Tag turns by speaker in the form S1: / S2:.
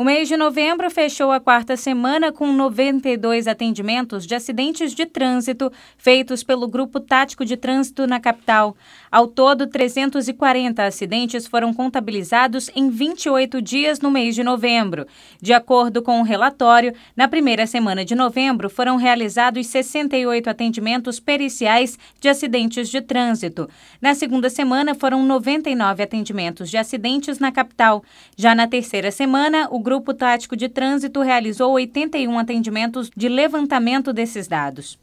S1: O mês de novembro fechou a quarta semana com 92 atendimentos de acidentes de trânsito feitos pelo Grupo Tático de Trânsito na capital. Ao todo, 340 acidentes foram contabilizados em 28 dias no mês de novembro. De acordo com o um relatório, na primeira semana de novembro foram realizados 68 atendimentos periciais de acidentes de trânsito. Na segunda semana foram 99 atendimentos de acidentes na capital. Já na terceira semana, o Grupo Tático de Trânsito realizou 81 atendimentos de levantamento desses dados.